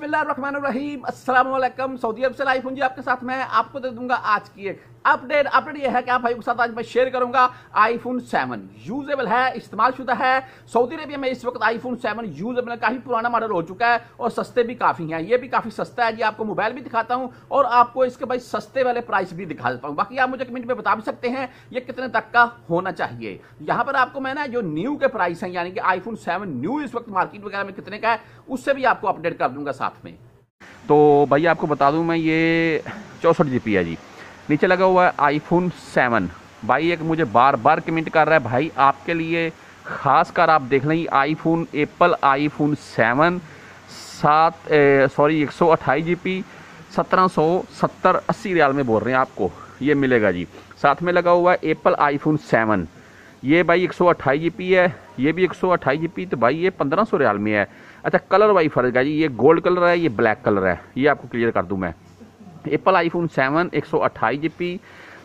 बसमीम असलम सऊदी अरब से लाइफ हूँ जी आपके साथ मैं आपको दे दूंगा आज की एक अपडेट अपडेट यह है कि आप भाई के साथ आज मैं शेयर करूंगा आईफोन 7 यूजेबल है इस्तेमाल शुदा है सऊदी अरबिया में इस वक्त आईफोन 7 यूजेबल काफ़ी पुराना मॉडल हो चुका है और सस्ते भी काफ़ी हैं ये भी काफ़ी सस्ता है जी आपको मोबाइल भी दिखाता हूँ और आपको इसके भाई सस्ते वाले प्राइस भी दिखा देता हूँ बाकी आप मुझे कमेंट में बता भी सकते हैं ये कितने तक का होना चाहिए यहाँ पर आपको मैं ना जो न्यू के प्राइस है यानी कि आईफोन सेवन न्यू इस वक्त मार्केट वगैरह में कितने का है उससे भी आपको अपडेट कर दूंगा साथ में तो भाई आपको बता दूं मैं ये चौंसठ जी है जी नीचे लगा हुआ है आईफोन सेवन भाई एक मुझे बार बार कमेंट कर रहा है भाई आपके लिए ख़ास कर आप देख लें आईफोन एप्पल आईफोन सेवन सात सॉरी एक सौ अट्ठाईस जी पी सत्रह सौ सत्तर अस्सी रियाल में बोल रहे हैं आपको ये मिलेगा जी साथ में लगा हुआ है एप्पल आईफोन सेवन ये भाई एक सौ अट्ठाईस जी पी है ये भी एक सौ अट्ठाईस जी पी तो भाई ये पंद्रह सौ रियाल में है अच्छा कलर वाई फ़र्क है जी ये गोल्ड कलर है ये ब्लैक कलर है ये आपको क्लियर कर दूँ मैं एप्पल आई फोन सेवन एक सौ अट्ठाईस जी पी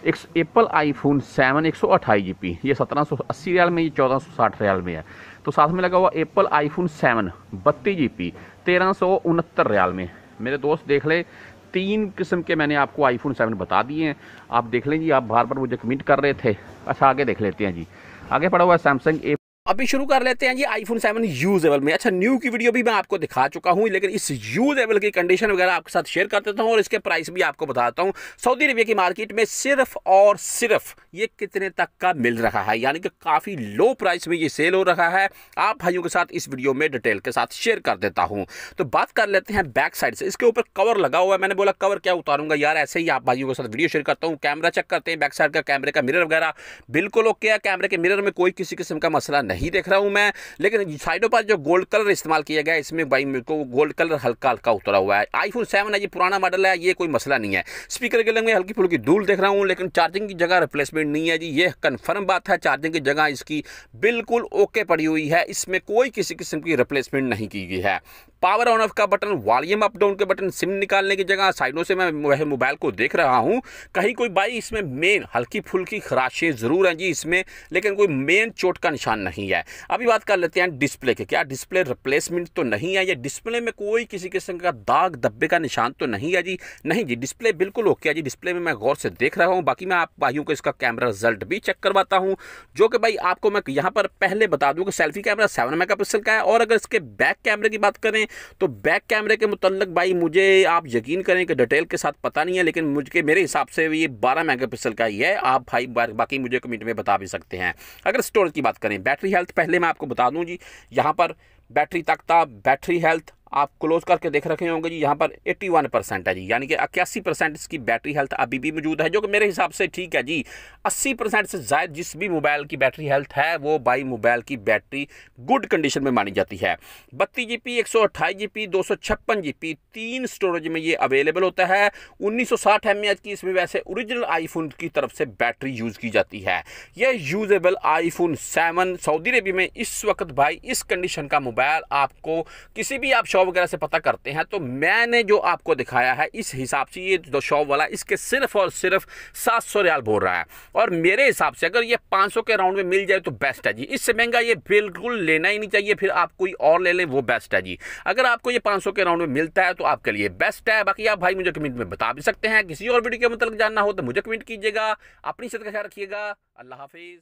एक एप्पल आई फोन सेवन एक सौ अट्ठाईस जी पी ये सत्रह सौ अस्सी रियाल में ये चौदह सौ साठ रियाल में है तो साथ में लगा हुआ एप्पल आई फोन सेवन बत्तीस जी पी तेरह सौ उनहत्तर रियाल में मेरे दोस्त देख ले तीन किस्म के मैंने आपको आई फोन सेवन बता दिए हैं आप देख लें जी आप बार बार मुझे कमिट कर रहे थे अच्छा आगे देख लेते हैं जी आगे पड़ा हुआ है सैमसंग ए अभी शुरू कर लेते हैं जी आईफोन सेवन यूजेबल में अच्छा न्यू की वीडियो भी मैं आपको दिखा चुका हूँ लेकिन इस यूजेबल की कंडीशन वगैरह आपके साथ शेयर कर देता हूँ और इसके प्राइस भी आपको बताता हूँ सऊदी अरबिया की मार्केट में सिर्फ और सिर्फ ये कितने तक का मिल रहा है यानी कि काफ़ी लो प्राइस में ये सेल हो रहा है आप भाइयों के साथ इस वीडियो में डिटेल के साथ शेयर कर देता हूँ तो बात कर लेते हैं बैक साइड से इसके ऊपर कवर लगा हुआ है मैंने बोला कवर क्या उतारूंगा यार ऐसे ही आप भाइयों के साथ वीडियो शेयर करता हूँ कैमरा चेक करते हैं बैक साइड का कैमरे का मिरर वगैरह बिल्कुल ओके है कैमरे के मिरर में कोई किसी किस्म का मसला नहीं नहीं देख रहा हूँ मैं लेकिन साइडों पर जो गोल्ड कलर इस्तेमाल किया गया इसमें भाई मेरे को गोल्ड कलर हल्का हल्का उतरा हुआ है आईफोन सेवन है ये पुराना मॉडल है ये कोई मसला नहीं है स्पीकर के लिए हल्की फुल्की धूल देख रहा हूँ लेकिन चार्जिंग की जगह रिप्लेसमेंट नहीं है जी ये कन्फर्म बात है चार्जिंग की जगह इसकी बिल्कुल ओके पड़ी हुई है इसमें कोई किसी किस्म की रिप्लेसमेंट नहीं की गई है पावर ऑन ऑफ का बटन वॉल्यूम अप डाउन के बटन सिम निकालने की जगह साइडों से मैं वह मोबाइल को देख रहा हूँ कहीं कोई बाई इसमें मेन हल्की फुल्की खराशें ज़रूर हैं जी इसमें लेकिन कोई मेन चोट का निशान नहीं है अभी बात कर लेते हैं डिस्प्ले के क्या डिस्प्ले रिप्लेसमेंट तो नहीं है या डिस्प्ले में कोई किसी किस्म का दाग धब्बे का निशान तो नहीं है जी नहीं जी डिस्प्ले बिल्कुल ओके है जी डिस्प्ले में मैं गौर से देख रहा हूँ बाकी मैं आप भाइयों को इसका कैमरा रिजल्ट भी चेक करवाता हूँ जो कि भाई आपको मैं यहाँ पर पहले बता दूँ कि सेल्फी कैमरा सेवन मेगा का है और अगर इसके बैक कैमरे की बात करें तो बैक कैमरे के मुतलक भाई मुझे आप यकीन करें कि डिटेल के साथ पता नहीं है लेकिन मुझे मेरे हिसाब से ये बारह मेगा पिक्सल का ही है आप भाई बाकी मुझे कमेंट में बता भी सकते हैं अगर स्टोरेज की बात करें बैटरी हेल्थ पहले मैं आपको बता दूँ जी यहाँ पर बैटरी तख्ता बैटरी हेल्थ आप क्लोज करके देख रखे होंगे जी यहाँ पर 81 परसेंट है जी यानी कि इक्यासी परसेंट इसकी बैटरी हेल्थ अभी भी मौजूद है जो कि मेरे हिसाब से ठीक है जी 80 परसेंट से ज्यादा जिस भी मोबाइल की बैटरी हेल्थ है वो बाई मोबाइल की बैटरी गुड कंडीशन में मानी जाती है बत्तीस जी पी एक सौ अट्ठाईस जी पी दो सौ छप्पन जी पी तीन स्टोरेज में ये अवेलेबल होता है उन्नीस सौ साठ एम एच की इसमें वैसे औरिजिनल आईफोन की तरफ से बैटरी यूज़ की जाती है यह usable iPhone seven Saudi Arabia में इस वक्त भाई इस कंडीशन का मोबाइल आपको किसी भी आप शॉप शॉप वगैरह से पता करते हैं तो मैंने जो आपको दिखाया है इस हिसाब से ये जो शॉप वाला इसके सिर्फ और सिर्फ सात सौ रियाल बोल रहा है और मेरे हिसाब से अगर ये पाँच सौ के राउंड में मिल जाए तो बेस्ट है जी इससे महंगा ये बिल्कुल लेना ही नहीं चाहिए फिर आप कोई और ले लें वो बेस्ट है जी अगर आपको ये पाँच सौ के राउंड में मिलता है तो आपके लिए बेस्ट है बाकी आप भाई मुझे कमेंट में बता भी सकते हैं किसी और वीडियो के मतलब जानना हो तो मुझे कमेंट कीजिएगा अपनी सद का ख्याल रखिएगा अल्लाह हाफिज़